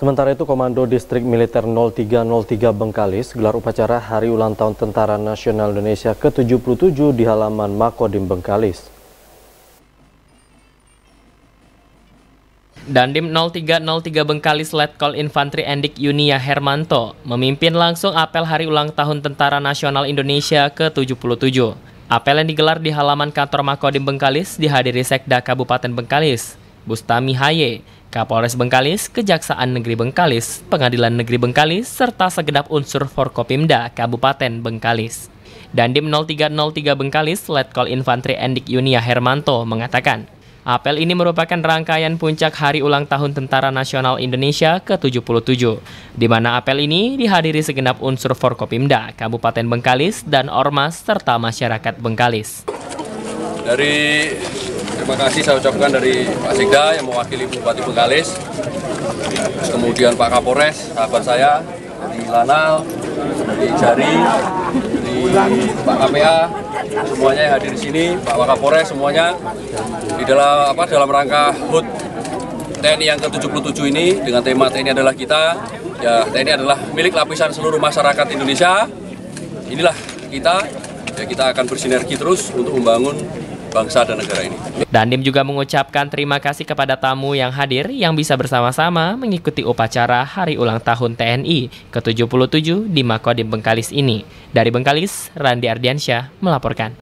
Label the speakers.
Speaker 1: Sementara itu, Komando Distrik Militer 0303 Bengkalis gelar upacara Hari Ulang Tahun Tentara Nasional Indonesia ke-77 di halaman Makodim Bengkalis.
Speaker 2: Dandim 0303 Bengkalis Letkol Infantri Endik Yunia Hermanto memimpin langsung apel Hari Ulang Tahun Tentara Nasional Indonesia ke-77. Apel yang digelar di halaman kantor Makodim Bengkalis dihadiri Sekda Kabupaten Bengkalis. Bustami Haye, Kapolres Bengkalis, Kejaksaan Negeri Bengkalis, Pengadilan Negeri Bengkalis, serta segenap unsur Forkopimda Kabupaten Bengkalis. Dandim 0303 Bengkalis, Letkol Infantri Endik Yunia Hermanto mengatakan, apel ini merupakan rangkaian puncak Hari Ulang Tahun Tentara Nasional Indonesia ke-77, di mana apel ini dihadiri segenap unsur Forkopimda, Kabupaten Bengkalis, dan Ormas, serta masyarakat Bengkalis.
Speaker 3: Dari Terima kasih saya ucapkan dari Pak Sigda yang mewakili Bupati Bengkalis, kemudian Pak Kapolres, sahabat saya, dari Lanal, dari Jari, dari Pak KPA, semuanya yang hadir di sini, Pak Wakapolres semuanya di dalam apa dalam rangka HUT TNI yang ke-77 ini dengan tema TNI adalah kita, ya TNI adalah milik lapisan seluruh masyarakat Indonesia. Inilah kita, ya kita akan bersinergi terus untuk membangun bangsa dan negara ini.
Speaker 2: Dandim juga mengucapkan terima kasih kepada tamu yang hadir yang bisa bersama-sama mengikuti upacara Hari Ulang Tahun TNI ke-77 di Makodim Bengkalis ini. Dari Bengkalis, Randi Ardiansyah melaporkan.